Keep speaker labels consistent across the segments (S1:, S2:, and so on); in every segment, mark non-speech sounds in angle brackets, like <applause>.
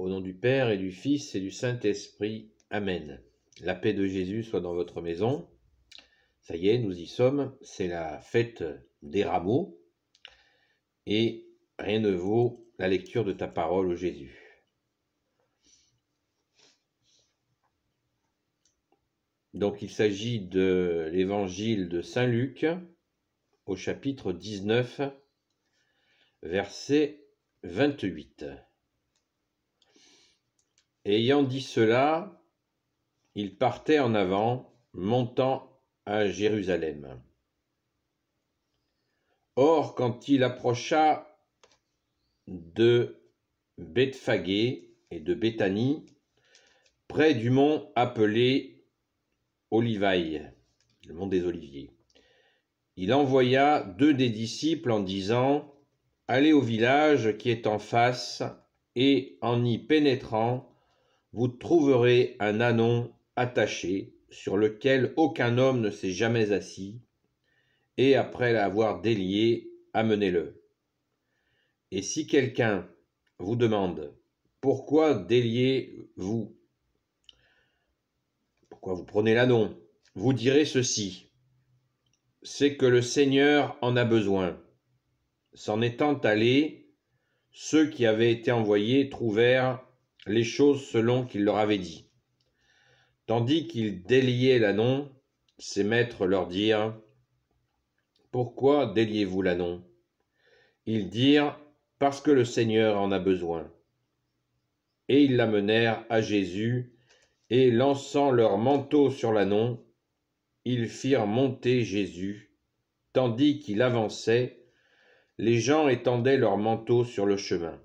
S1: Au nom du Père et du Fils et du Saint-Esprit. Amen. La paix de Jésus soit dans votre maison. Ça y est, nous y sommes. C'est la fête des rameaux. Et rien ne vaut la lecture de ta parole, au Jésus. Donc il s'agit de l'évangile de Saint Luc au chapitre 19, verset 28. Ayant dit cela, il partait en avant, montant à Jérusalem. Or, quand il approcha de Bethphagée et de Béthanie, près du mont appelé Olivaille, le mont des Oliviers, il envoya deux des disciples en disant Allez au village qui est en face, et en y pénétrant, vous trouverez un anon attaché, sur lequel aucun homme ne s'est jamais assis, et après l'avoir délié, amenez-le. Et si quelqu'un vous demande Pourquoi déliez-vous Pourquoi vous prenez l'anon, Vous direz ceci C'est que le Seigneur en a besoin. S'en étant allé, ceux qui avaient été envoyés trouvèrent les choses selon qu'il leur avait dit. Tandis qu'ils déliaient l'anon, ses maîtres leur dirent Pourquoi déliez-vous l'anon ?» Ils dirent Parce que le Seigneur en a besoin. Et ils l'amenèrent à Jésus, et lançant leur manteau sur l'anon, ils firent monter Jésus. Tandis qu'il avançait, les gens étendaient leur manteau sur le chemin.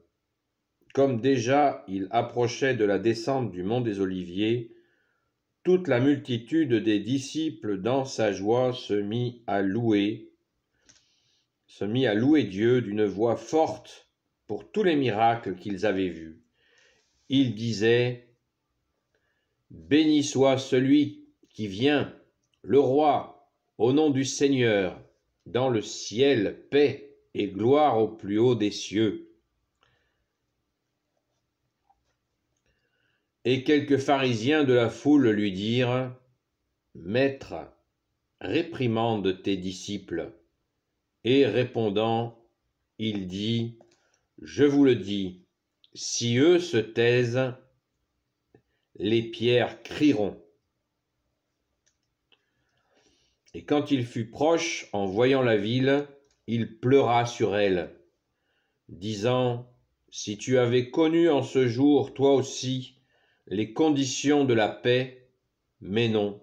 S1: Comme déjà il approchait de la descente du mont des Oliviers, toute la multitude des disciples dans sa joie se mit à louer, se mit à louer Dieu d'une voix forte pour tous les miracles qu'ils avaient vus. Ils disaient Béni soit celui qui vient, le roi, au nom du Seigneur, dans le ciel paix et gloire au plus haut des cieux. Et quelques pharisiens de la foule lui dirent, Maître, réprimande tes disciples. Et répondant, il dit, Je vous le dis, si eux se taisent, les pierres crieront. Et quand il fut proche, en voyant la ville, il pleura sur elle, disant, Si tu avais connu en ce jour, toi aussi, les conditions de la paix, mais non,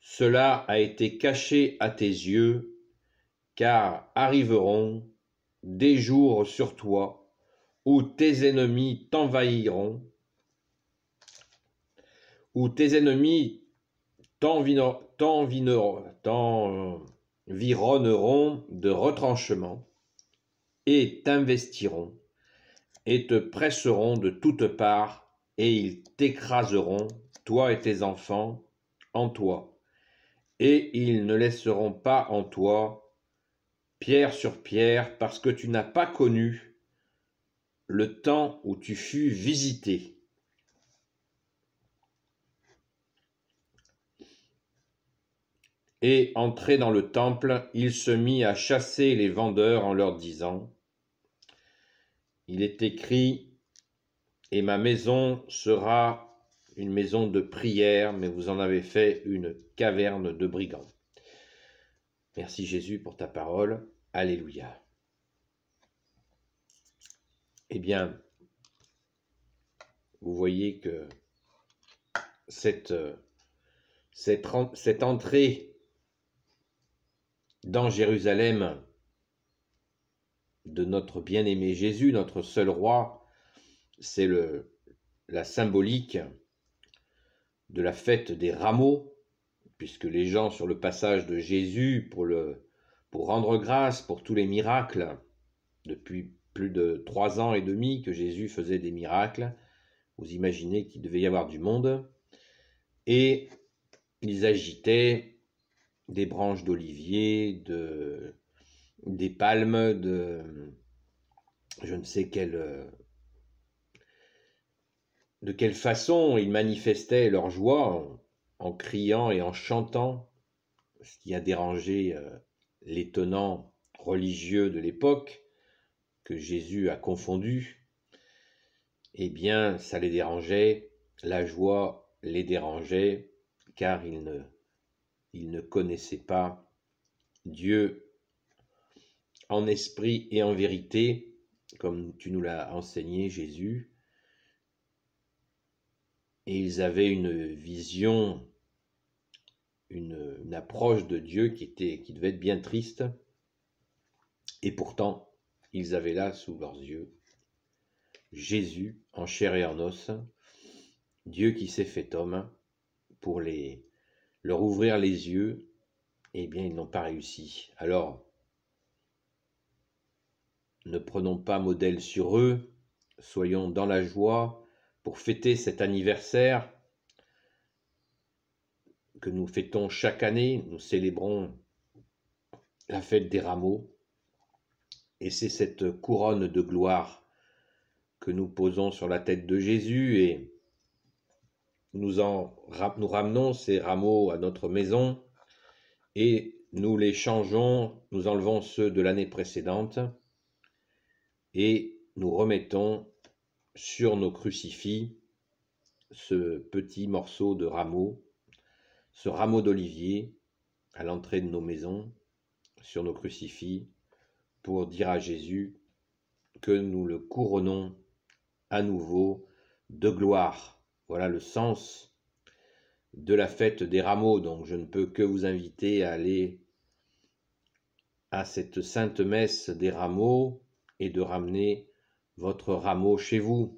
S1: cela a été caché à tes yeux, car arriveront des jours sur toi où tes ennemis t'envahiront, où tes ennemis t'environneront de retranchements et t'investiront et te presseront de toutes parts et ils t'écraseront, toi et tes enfants, en toi. Et ils ne laisseront pas en toi pierre sur pierre, parce que tu n'as pas connu le temps où tu fus visité. Et entré dans le temple, il se mit à chasser les vendeurs en leur disant, Il est écrit, et ma maison sera une maison de prière, mais vous en avez fait une caverne de brigands. Merci Jésus pour ta parole. Alléluia. Eh bien, vous voyez que cette, euh, cette, cette entrée dans Jérusalem de notre bien-aimé Jésus, notre seul roi, c'est la symbolique de la fête des rameaux, puisque les gens sur le passage de Jésus pour, le, pour rendre grâce pour tous les miracles, depuis plus de trois ans et demi que Jésus faisait des miracles, vous imaginez qu'il devait y avoir du monde, et ils agitaient des branches d'olivier, de, des palmes, de je ne sais quel de quelle façon ils manifestaient leur joie en, criant et en chantant, ce qui a dérangé euh, l'étonnant religieux de l'époque, que Jésus a confondu, eh bien, ça les dérangeait, la joie les dérangeait, car ils ne, ils ne connaissaient pas Dieu en esprit et en vérité, comme tu nous l'as enseigné, Jésus et ils avaient une vision, une, approche de Dieu qui, était, qui devait être bien triste. Et pourtant, ils avaient là sous leurs yeux Jésus en chair et en os, Dieu qui s'est fait homme pour les, leur ouvrir les yeux. Eh bien, ils n'ont pas réussi. Alors, ne prenons pas modèle sur eux, soyons dans la joie, pour fêter cet anniversaire que nous fêtons chaque année. Nous célébrons la fête des rameaux. Et c'est cette couronne de gloire que nous posons sur la tête de Jésus et nous, ramenons ces rameaux à notre maison et nous les changeons, nous enlevons ceux de l'année précédente et nous remettons sur nos crucifix ce petit morceau de rameau, ce rameau d'olivier à l'entrée de nos maisons, sur nos crucifix, pour dire à Jésus que nous le couronnons à nouveau de gloire. Voilà le sens de la fête des rameaux. Donc je ne peux que vous inviter à aller à cette sainte messe des rameaux et de ramener votre rameau chez vous.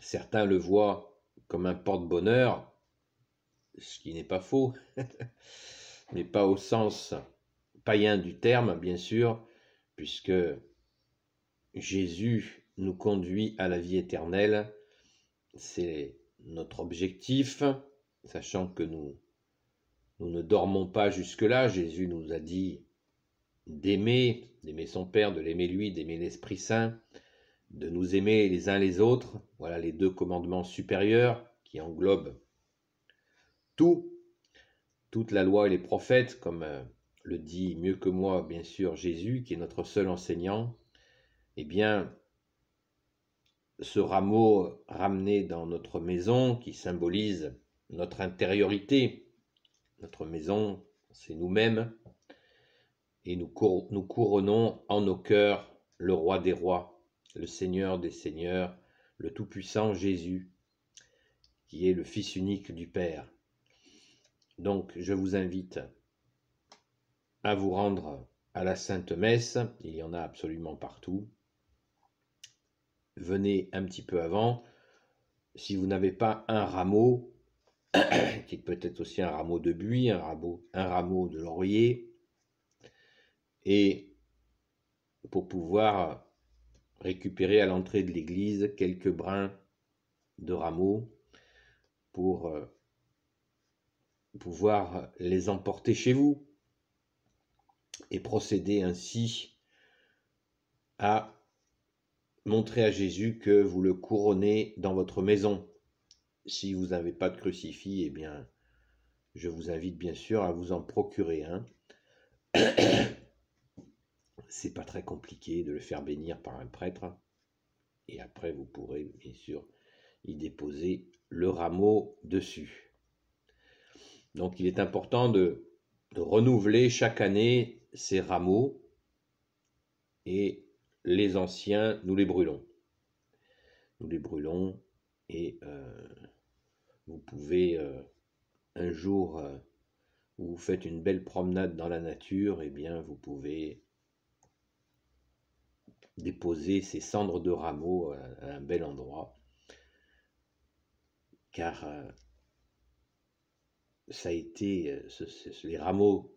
S1: Certains le voient comme un porte-bonheur, ce qui n'est pas faux, <laughs> mais pas au sens païen du terme, bien sûr, puisque Jésus nous conduit à la vie éternelle. C'est notre objectif, sachant que nous, nous ne dormons pas jusque-là. Jésus nous a dit d'aimer, d'aimer son Père, de l'aimer lui, d'aimer l'Esprit Saint, de nous aimer les uns les autres. Voilà les deux commandements supérieurs qui englobent tout, toute la loi et les prophètes, comme euh, le dit mieux que moi, bien sûr, Jésus, qui est notre seul enseignant. Eh bien, ce rameau ramené dans notre maison, qui symbolise notre intériorité, notre maison, c'est nous-mêmes, et nous, couronnons en nos cœurs le Roi des rois, le Seigneur des seigneurs, le Tout-Puissant Jésus, qui est le Fils unique du Père. Donc je vous invite à vous rendre à la Sainte Messe, il y en a absolument partout. Venez un petit peu avant. Si vous n'avez pas un rameau, <coughs> qui peut être aussi un rameau de buis, un rameau, un rameau de laurier, et pour pouvoir récupérer à l'entrée de l'église quelques brins de rameaux pour euh, pouvoir les emporter chez vous et procéder ainsi à montrer à Jésus que vous le couronnez dans votre maison. Si vous n'avez pas de crucifix, eh bien, je vous invite bien sûr à vous en procurer un c'est pas très compliqué de le faire bénir par un prêtre. Et après, vous pourrez bien sûr y déposer le rameau dessus. Donc, il est important de, renouveler chaque année ces rameaux et les anciens, nous les brûlons. Nous les brûlons et euh, vous pouvez euh, un jour euh, où vous faites une belle promenade dans la nature, et eh bien vous pouvez déposer ces cendres de rameaux à un bel endroit, car euh, ça a été, euh, les rameaux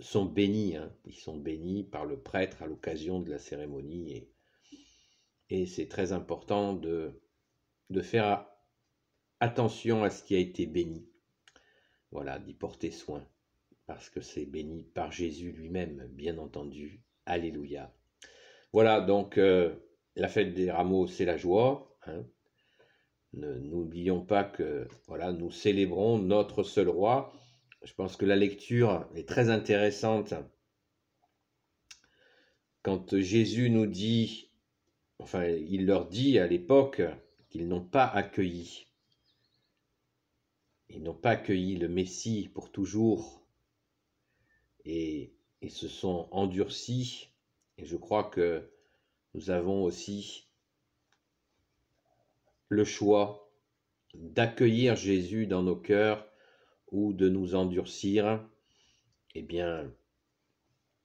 S1: sont bénis, hein. ils sont bénis par le prêtre à l'occasion de la cérémonie, et, c'est très important de, de faire attention à ce qui a été béni, voilà, d'y porter soin, parce que c'est béni par Jésus lui-même, bien entendu. Alléluia. Voilà, donc euh, la fête des rameaux, c'est la joie. Hein. N'oublions pas que voilà, nous célébrons notre seul roi. Je pense que la lecture est très intéressante. Quand Jésus nous dit, enfin, il leur dit à l'époque qu'ils n'ont pas accueilli. Ils n'ont pas accueilli le Messie pour toujours. Et ils se sont endurcis et je crois que nous avons aussi le choix d'accueillir Jésus dans nos cœurs ou de nous endurcir. Eh bien,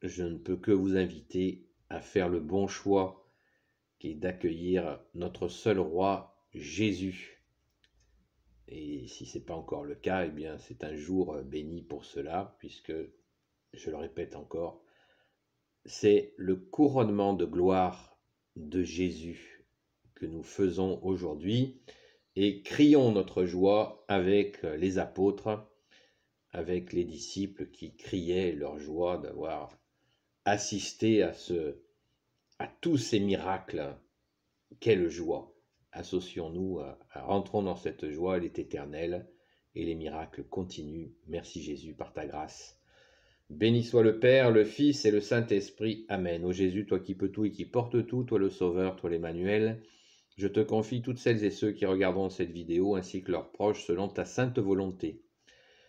S1: je ne peux que vous inviter à faire le bon choix qui est d'accueillir notre seul roi, Jésus. Et si ce n'est pas encore le cas, eh bien c'est un jour béni pour cela, puisque, je le répète encore, c'est le couronnement de gloire de Jésus que nous faisons aujourd'hui et crions notre joie avec les apôtres, avec les disciples qui criaient leur joie d'avoir assisté à à tous ces miracles. Quelle joie Associons-nous, rentrons dans cette joie, elle est éternelle et les miracles continuent. Merci Jésus par ta grâce. Béni soit le Père, le Fils et le Saint-Esprit. Amen. Ô Jésus, toi qui peux tout et qui portes tout, toi le Sauveur, toi l'Emmanuel, je te confie toutes celles et ceux qui regarderont cette vidéo ainsi que leurs proches selon ta sainte volonté.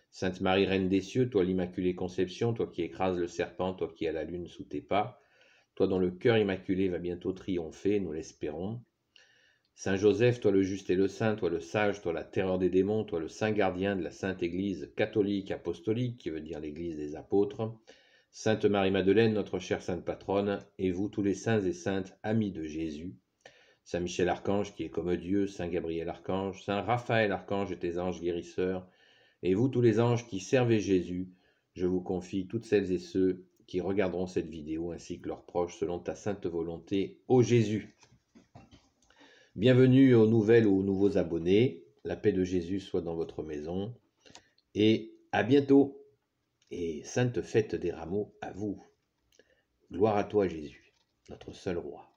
S1: Sainte Marie, Reine des cieux, toi l'Immaculée Conception, toi qui écrases le serpent, toi qui as la lune sous tes pas, toi dont le cœur immaculé va bientôt triompher, nous l'espérons. Saint Joseph, toi le juste et le saint, toi le sage, toi la terreur des démons, toi le saint gardien de la sainte Église catholique apostolique, qui veut dire l'Église des apôtres, Sainte Marie-Madeleine, notre chère sainte patronne, et vous tous les saints et saintes amis de Jésus, Saint Michel Archange qui est comme Dieu, Saint Gabriel Archange, Saint Raphaël Archange et tes anges guérisseurs, et vous tous les anges qui servez Jésus, je vous confie toutes celles et ceux qui regarderont cette vidéo ainsi que leurs proches selon ta sainte volonté, ô Jésus. Bienvenue aux nouvelles ou aux nouveaux abonnés. La paix de Jésus soit dans votre maison. Et à bientôt. Et sainte fête des rameaux à vous. Gloire à toi Jésus, notre seul roi.